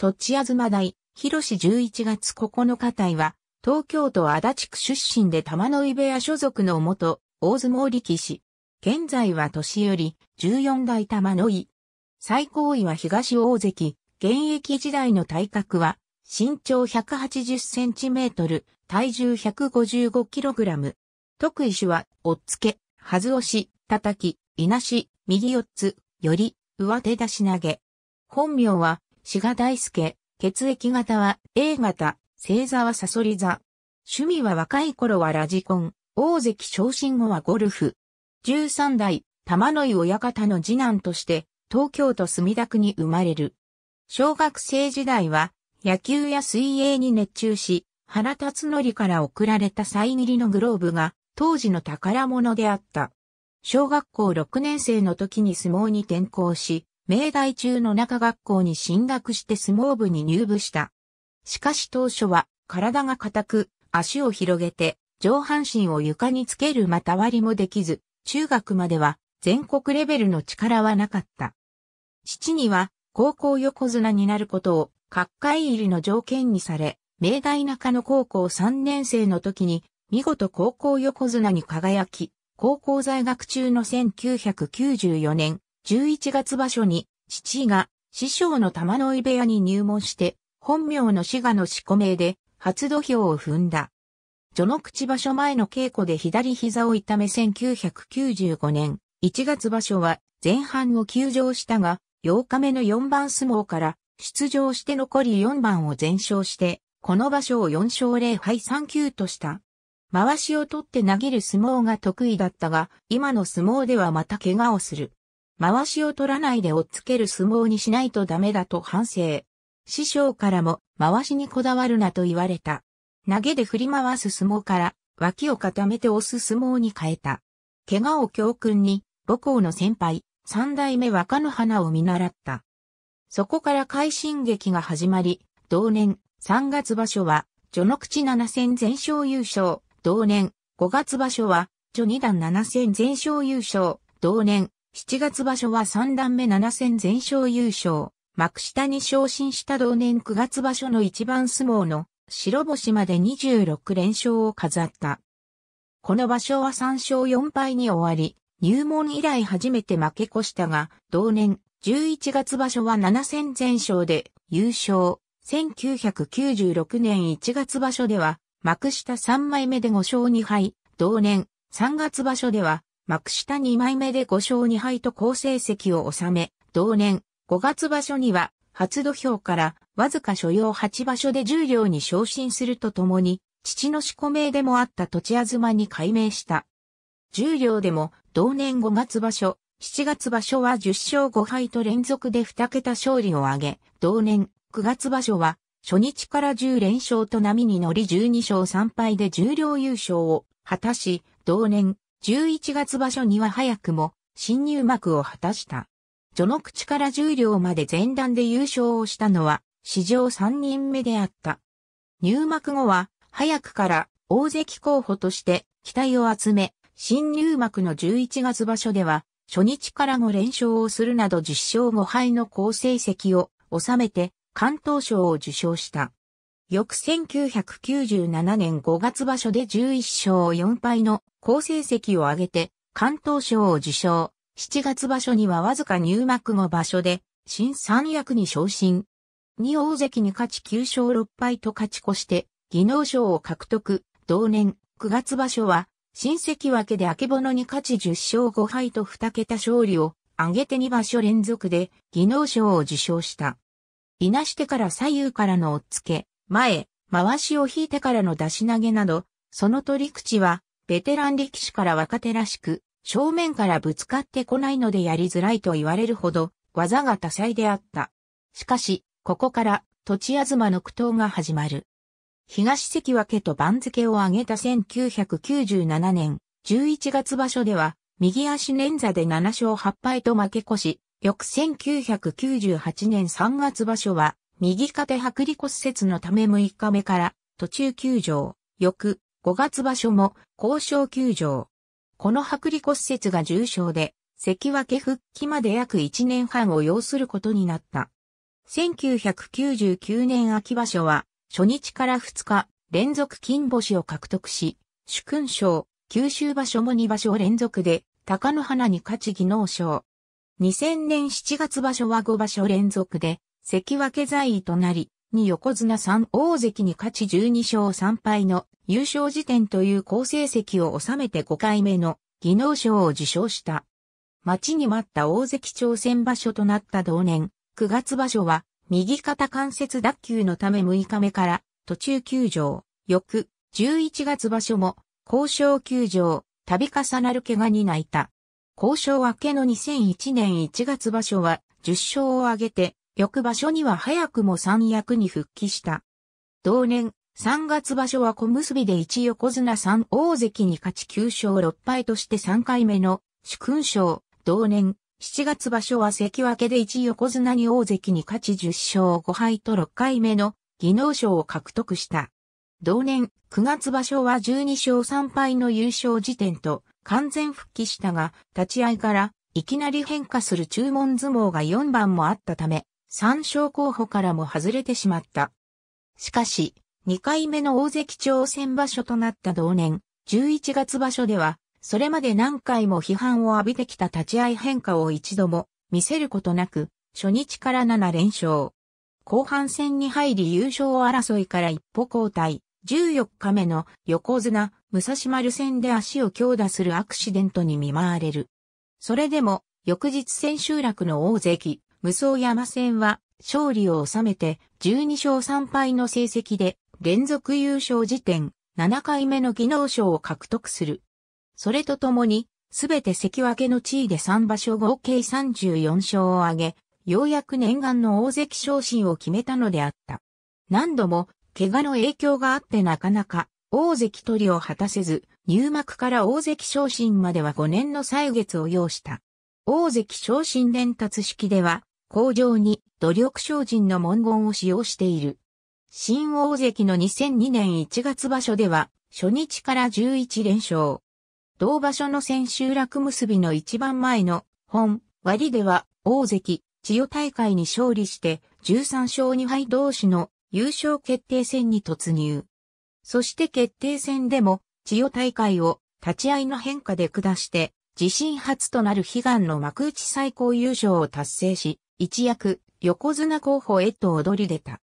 土地あずま大、広し11月9日隊は、東京都足立区出身で玉の井部屋所属の元、大相撲力士。現在は年寄り、14代玉の井。最高位は東大関、現役時代の体格は、身長180センチメートル、体重155キログラム。得意種は、おっつけ、はず押し、叩き、いなし、右四つ、より、上手出し投げ。本名は、志賀大輔、血液型は A 型、星座はサソリ座。趣味は若い頃はラジコン、大関昇進後はゴルフ。13代、玉の井親方の次男として、東京都墨田区に生まれる。小学生時代は、野球や水泳に熱中し、原辰則から贈られたサイン入りのグローブが、当時の宝物であった。小学校6年生の時に相撲に転校し、明大中の中学校に進学して相撲部に入部した。しかし当初は体が硬く、足を広げて上半身を床につけるまた割りもできず、中学までは全国レベルの力はなかった。父には高校横綱になることを各界入りの条件にされ、明大中野高校3年生の時に見事高校横綱に輝き、高校在学中の1994年、11月場所に、父が、師匠の玉の井部屋に入門して、本名の滋賀の四股名で、初土俵を踏んだ。序の口場所前の稽古で左膝を痛め1995年、1月場所は前半を休場したが、8日目の4番相撲から出場して残り4番を全勝して、この場所を4勝0敗3級とした。回しを取って投げる相撲が得意だったが、今の相撲ではまた怪我をする。回しを取らないで追っつける相撲にしないとダメだと反省。師匠からも回しにこだわるなと言われた。投げで振り回す相撲から脇を固めて押す相撲に変えた。怪我を教訓に母校の先輩、三代目若の花を見習った。そこから快進撃が始まり、同年3月場所は、序の口7戦全勝優勝、同年5月場所は、序二段7戦全勝優勝、同年7月場所は3段目7戦全勝優勝、幕下に昇進した同年9月場所の一番相撲の白星まで26連勝を飾った。この場所は3勝4敗に終わり、入門以来初めて負け越したが、同年11月場所は7戦全勝で優勝。1996年1月場所では幕下3枚目で5勝2敗、同年3月場所では幕下2枚目で5勝2敗と好成績を収め、同年5月場所には初土俵からわずか所要8場所で十両に昇進するとともに、父の子名でもあった土地あずまに改名した。十両でも同年5月場所、7月場所は10勝5敗と連続で2桁勝利を挙げ、同年9月場所は初日から10連勝と波に乗り12勝3敗で十両優勝を果たし、同年11月場所には早くも新入幕を果たした。序の口から重量両まで前段で優勝をしたのは史上3人目であった。入幕後は早くから大関候補として期待を集め、新入幕の11月場所では初日からの連勝をするなど10勝5敗の好成績を収めて関東賞を受賞した。翌1997年5月場所で11勝4敗の好成績を挙げて、関東賞を受賞。7月場所にはわずか入幕後場所で、新三役に昇進。二大関に勝ち9勝6敗と勝ち越して、技能賞を獲得。同年、9月場所は、新関脇で明物に勝ち10勝5敗と2桁勝利を挙げて2場所連続で技能賞を受賞した。いなしてから左右からのおっつけ、前、回しを引いてからの出し投げなど、その取り口は、ベテラン力士から若手らしく、正面からぶつかってこないのでやりづらいと言われるほど、技が多彩であった。しかし、ここから、土地あずまの苦闘が始まる。東関脇と番付を上げた1997年、11月場所では、右足捻挫で7勝8敗と負け越し、翌1998年3月場所は、右肩剥離骨折のため6日目から途中休場、翌5月場所も交渉休場。この剥離骨折が重症で、関脇復帰まで約1年半を要することになった。1999年秋場所は、初日から2日連続金星を獲得し、主勲賞、九州場所も2場所連続で、高野花に勝ち技能賞。2000年7月場所は5場所連続で、関脇在位となり、に横綱3大関に勝ち12勝3敗の優勝時点という好成績を収めて5回目の技能賞を受賞した。待ちに待った大関挑戦場所となった同年、9月場所は右肩関節脱臼のため6日目から途中休場、翌11月場所も交渉休場、度重なる怪我に泣いた。交渉明けの2001年1月場所は10勝を挙げて翌場所には早くも三役に復帰した。同年、三月場所は小結で一横綱三大関に勝ち9勝6敗として3回目の主勲賞。同年、七月場所は関脇で一横綱に大関に勝ち10勝5敗と6回目の技能賞を獲得した。同年、九月場所は12勝3敗の優勝時点と完全復帰したが、立ち合いからいきなり変化する注文相撲が4番もあったため、参照候補からも外れてしまった。しかし、2回目の大関挑戦場所となった同年、11月場所では、それまで何回も批判を浴びてきた立ち合い変化を一度も見せることなく、初日から7連勝。後半戦に入り優勝争いから一歩交代。14日目の横綱、武蔵丸戦で足を強打するアクシデントに見舞われる。それでも、翌日千秋楽の大関、無双山戦は勝利を収めて12勝3敗の成績で連続優勝時点7回目の技能賞を獲得する。それとともに、すべて関脇の地位で3場所合計34勝を挙げ、ようやく念願の大関昇進を決めたのであった。何度も、怪我の影響があってなかなか、大関取りを果たせず、入幕から大関昇進までは5年の歳月を要した。大関昇進伝達式では、工場に努力精進の文言を使用している。新大関の2002年1月場所では、初日から11連勝。同場所の千秋楽結びの一番前の本割では、大関、千代大会に勝利して、13勝2敗同士の優勝決定戦に突入。そして決定戦でも、千代大会を立ち合いの変化で下して、自身初となる悲願の幕内最高優勝を達成し、一躍、横綱候補へと躍り出た。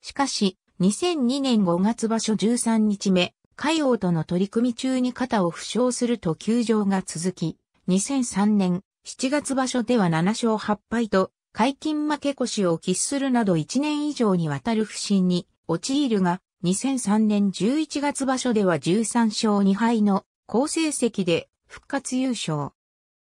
しかし、2002年5月場所13日目、海王との取り組み中に肩を負傷すると休場が続き、2003年7月場所では7勝8敗と、解禁負け越しを喫するなど1年以上にわたる不振に陥るが、2003年11月場所では13勝2敗の好成績で復活優勝。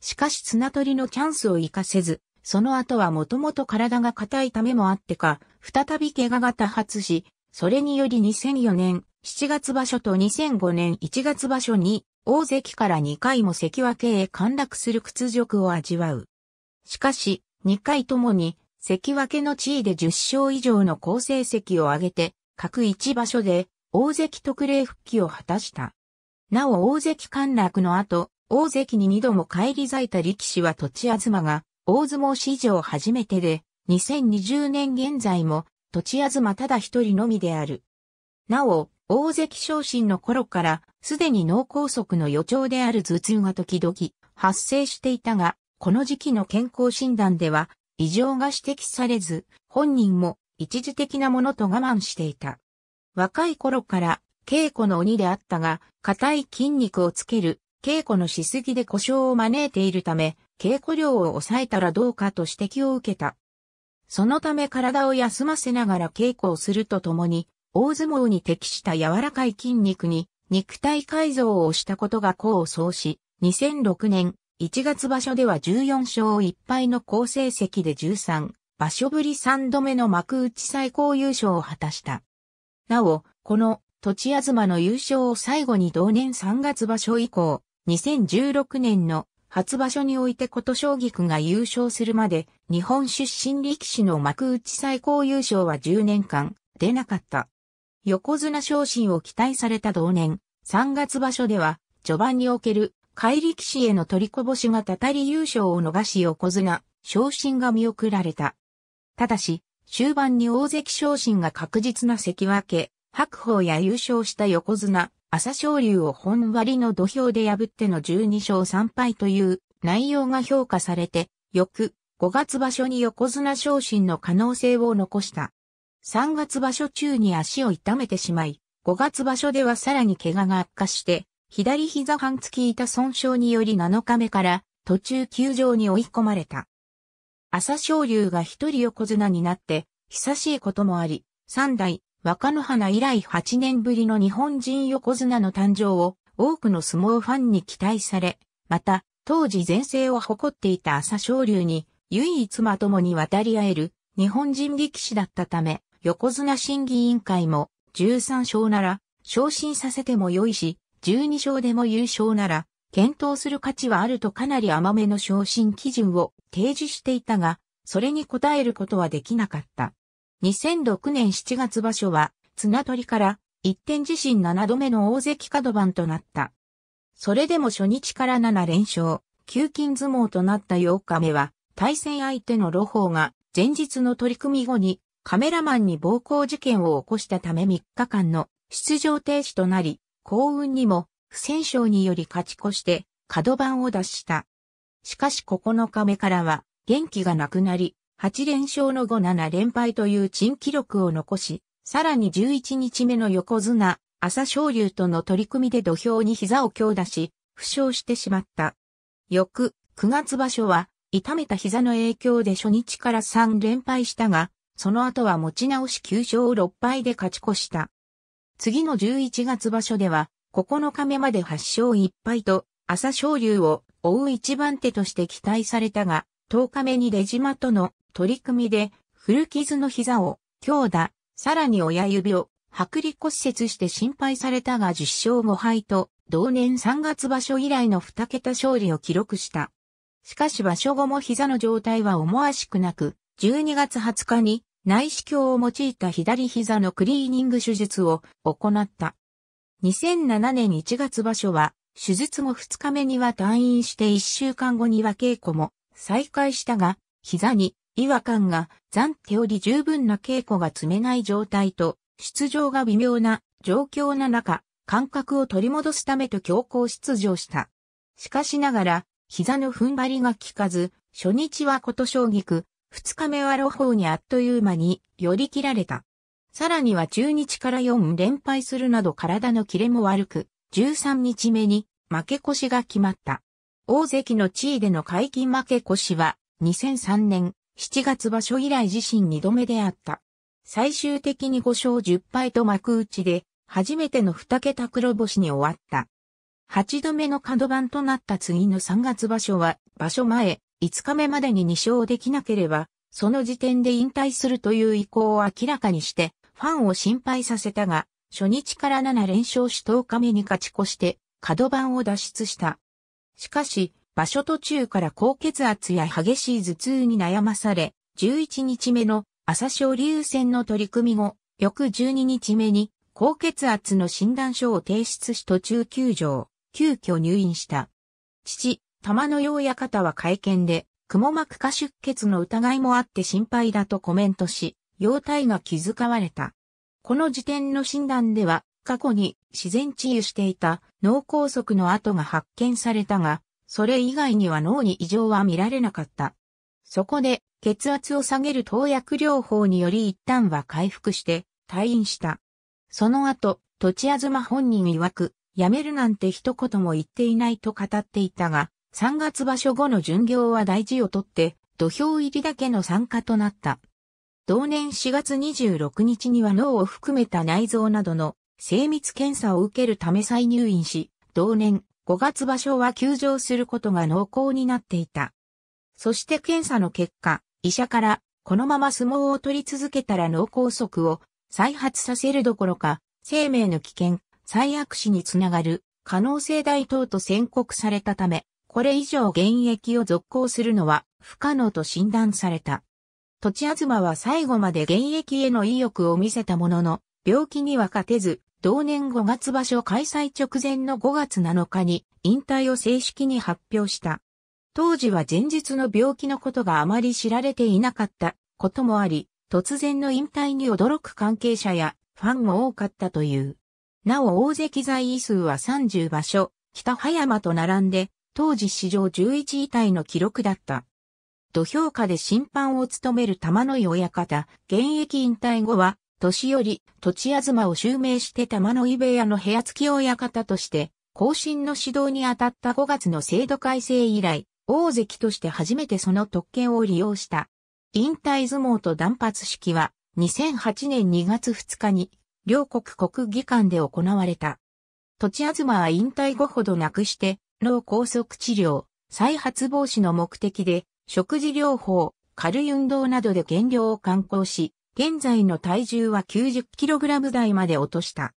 しかし綱取りのチャンスを活かせず、その後はもともと体が硬いためもあってか、再び怪我が多発し、それにより2004年7月場所と2005年1月場所に、大関から2回も関脇へ陥落する屈辱を味わう。しかし、2回ともに、関脇の地位で10勝以上の好成績を上げて、各1場所で、大関特例復帰を果たした。なお大関陥落の後、大関に2度も返り咲いた力士は土地東が、大相撲史上初めてで、2020年現在も、土地あずまただ一人のみである。なお、大関昇進の頃から、すでに脳梗塞の予兆である頭痛が時々発生していたが、この時期の健康診断では異常が指摘されず、本人も一時的なものと我慢していた。若い頃から稽古の鬼であったが、硬い筋肉をつける稽古のしすぎで故障を招いているため、稽古量を抑えたらどうかと指摘を受けた。そのため体を休ませながら稽古をするとともに、大相撲に適した柔らかい筋肉に肉体改造をしたことが功を奏し、2006年1月場所では14勝1敗の好成績で13場所ぶり3度目の幕内最高優勝を果たした。なお、この土地あまの優勝を最後に同年3月場所以降、2016年の初場所において琴将菊区が優勝するまで、日本出身力士の幕内最高優勝は10年間、出なかった。横綱昇進を期待された同年、3月場所では、序盤における、怪力士への取りこぼしがたたり優勝を逃し横綱、昇進が見送られた。ただし、終盤に大関昇進が確実な関脇、白鵬や優勝した横綱、朝昇龍を本割の土俵で破っての12勝3敗という内容が評価されて、翌5月場所に横綱昇進の可能性を残した。3月場所中に足を痛めてしまい、5月場所ではさらに怪我が悪化して、左膝半月板損傷により7日目から途中休場に追い込まれた。朝昇龍が一人横綱になって、久しいこともあり、三代、若野花以来8年ぶりの日本人横綱の誕生を多くの相撲ファンに期待され、また、当時前世を誇っていた朝青龍に唯一まともに渡り合える日本人力士だったため、横綱審議委員会も13勝なら昇進させても良いし、12勝でも優勝なら検討する価値はあるとかなり甘めの昇進基準を提示していたが、それに応えることはできなかった。2006年7月場所は、綱取りから一点自身7度目の大関角番となった。それでも初日から7連勝、急金相撲となった8日目は、対戦相手のロホーが前日の取り組み後にカメラマンに暴行事件を起こしたため3日間の出場停止となり、幸運にも不戦勝により勝ち越して角番を脱した。しかし9日目からは元気がなくなり、8連勝の5、7連敗という珍記録を残し、さらに11日目の横綱、朝昇龍との取り組みで土俵に膝を強打し、負傷してしまった。翌、9月場所は、痛めた膝の影響で初日から3連敗したが、その後は持ち直し9勝6敗で勝ち越した。次の11月場所では、9日目まで8勝1敗と、朝昇龍を追う一番手として期待されたが、10日目に出島との取り組みで、古傷の膝を、強打、さらに親指を、剥離骨折して心配されたが10勝5敗と、同年3月場所以来の2桁勝利を記録した。しかし場所後も膝の状態は思わしくなく、12月20日に内視鏡を用いた左膝のクリーニング手術を行った。2007年1月場所は、手術後2日目には退院して1週間後には稽古も再開したが、膝に違和感が残っており十分な稽古が積めない状態と、出場が微妙な状況な中、感覚を取り戻すためと強行出場した。しかしながら、膝の踏ん張りが効かず、初日は琴将棋区、二日目は露方にあっという間に寄り切られた。さらには中日から4連敗するなど体のキレも悪く、13日目に負け越しが決まった。大関の地位での解禁負け越しは、2003年7月場所以来自身2度目であった。最終的に5勝10敗と幕内で、初めての2桁黒星に終わった。8度目の角番となった次の3月場所は、場所前、5日目までに2勝できなければ、その時点で引退するという意向を明らかにして、ファンを心配させたが、初日から7連勝し10日目に勝ち越して、角番を脱出した。しかし、場所途中から高血圧や激しい頭痛に悩まされ、11日目の朝昇流戦の取り組み後、翌12日目に高血圧の診断書を提出し途中休場、急遽入院した。父、玉のようや方は会見で、蜘膜下出血の疑いもあって心配だとコメントし、容体が気遣われた。この時点の診断では、過去に自然治癒していた脳梗塞の跡が発見されたが、それ以外には脳に異常は見られなかった。そこで、血圧を下げる投薬療法により一旦は回復して、退院した。その後、土地あずま本人曰く、辞めるなんて一言も言っていないと語っていたが、3月場所後の巡業は大事をとって、土俵入りだけの参加となった。同年4月26日には脳を含めた内臓などの精密検査を受けるため再入院し、同年5月場所は休場することが濃厚になっていた。そして検査の結果、医者からこのまま相撲を取り続けたら脳梗塞を再発させるどころか、生命の危険、最悪死につながる可能性大等と宣告されたため、これ以上現役を続行するのは不可能と診断された。土地東は最後まで現役への意欲を見せたものの、病気には勝てず、同年5月場所開催直前の5月7日に引退を正式に発表した。当時は前日の病気のことがあまり知られていなかったこともあり、突然の引退に驚く関係者やファンも多かったという。なお大関在位数は30場所、北葉山と並んで、当時史上11位体の記録だった。土評価で審判を務める玉の井親方、現役引退後は、年寄り、土地あずまを襲名して玉の井部屋の部屋付き親方として、後進の指導に当たった5月の制度改正以来、大関として初めてその特権を利用した。引退相撲と断髪式は、2008年2月2日に、両国国技館で行われた。土地あずまは引退後ほどなくして、脳梗塞治療、再発防止の目的で、食事療法、軽い運動などで減量を観光し、現在の体重は 90kg 台まで落とした。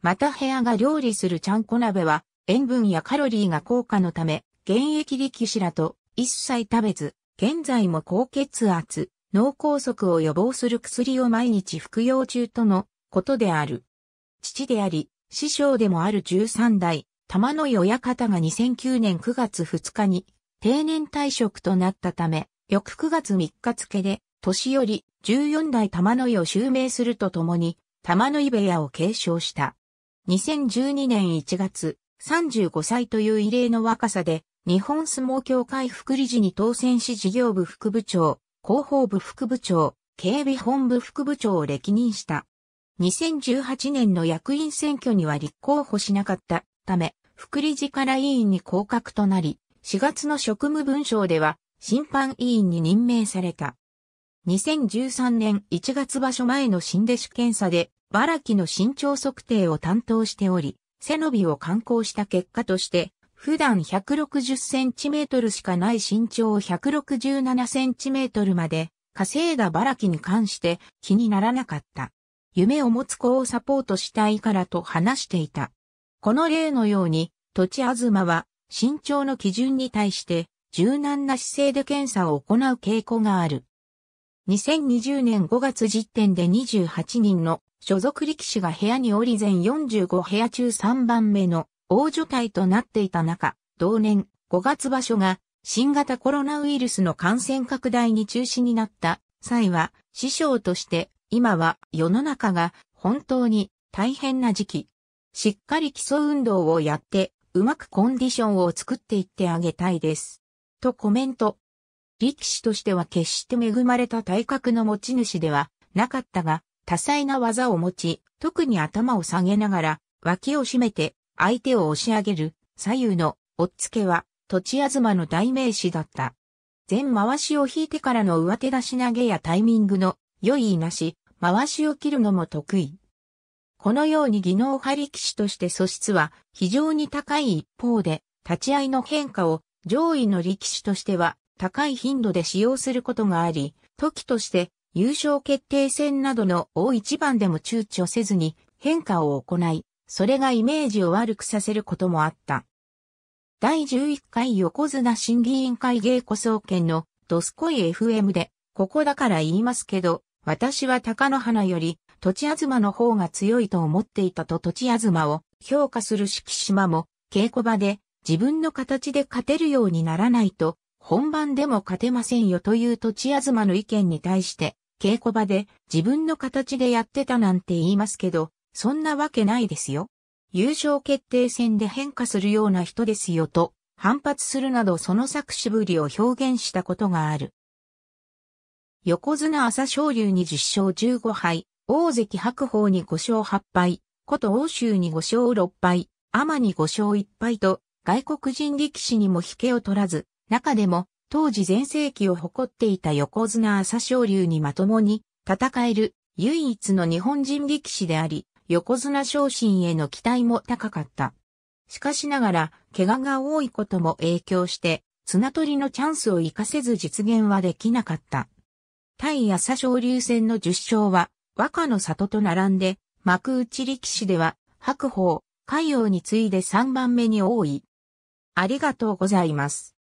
また部屋が料理するちゃんこ鍋は塩分やカロリーが高価のため、現役力士らと一切食べず、現在も高血圧、脳梗塞を予防する薬を毎日服用中とのことである。父であり、師匠でもある13代、玉の親方が2009年9月2日に定年退職となったため、翌9月3日付で、年寄り、14代玉の井を襲名するとともに、玉の井部屋を継承した。2012年1月、35歳という異例の若さで、日本相撲協会副理事に当選し事業部副部長、広報部副部長、警備本部副部長を歴任した。2018年の役員選挙には立候補しなかったため、副理事から委員に降格となり、4月の職務文書では審判委員に任命された。2013年1月場所前の新弟子検査で、バラキの身長測定を担当しており、背伸びを観光した結果として、普段160センチメートルしかない身長を167センチメートルまで、稼いだバラキに関して気にならなかった。夢を持つ子をサポートしたいからと話していた。この例のように、土地あずまは身長の基準に対して柔軟な姿勢で検査を行う傾向がある。2020年5月時点で28人の所属力士が部屋に降り全45部屋中3番目の大所帯となっていた中、同年5月場所が新型コロナウイルスの感染拡大に中止になった際は師匠として今は世の中が本当に大変な時期。しっかり基礎運動をやってうまくコンディションを作っていってあげたいです。とコメント。力士としては決して恵まれた体格の持ち主ではなかったが、多彩な技を持ち、特に頭を下げながら、脇を締めて、相手を押し上げる、左右の、おっつけは、土地東の代名詞だった。全回しを引いてからの上手出し投げやタイミングの、良いいなし、回しを切るのも得意。このように技能派力士として素質は非常に高い一方で、立ち合いの変化を上位の力士としては高い頻度で使用することがあり、時として優勝決定戦などの大一番でも躊躇せずに変化を行い、それがイメージを悪くさせることもあった。第11回横綱審議委員会稽古総研のドスコイ FM で、ここだから言いますけど、私は高野花より、土地まの方が強いと思っていたと土地まを評価する敷島も、稽古場で自分の形で勝てるようにならないと、本番でも勝てませんよという土地東の意見に対して、稽古場で自分の形でやってたなんて言いますけど、そんなわけないですよ。優勝決定戦で変化するような人ですよと反発するなどその作詞ぶりを表現したことがある。横綱朝青龍に10勝15敗、大関白鵬に5勝8敗、こと欧州に5勝6敗、天に5勝1敗と外国人力士にも引けを取らず、中でも、当時全盛期を誇っていた横綱朝青龍にまともに戦える唯一の日本人力士であり、横綱昇進への期待も高かった。しかしながら、怪我が多いことも影響して、綱取りのチャンスを活かせず実現はできなかった。対朝青龍戦の10勝は、若の里と並んで、幕内力士では、白鵬、海洋に次いで3番目に多い。ありがとうございます。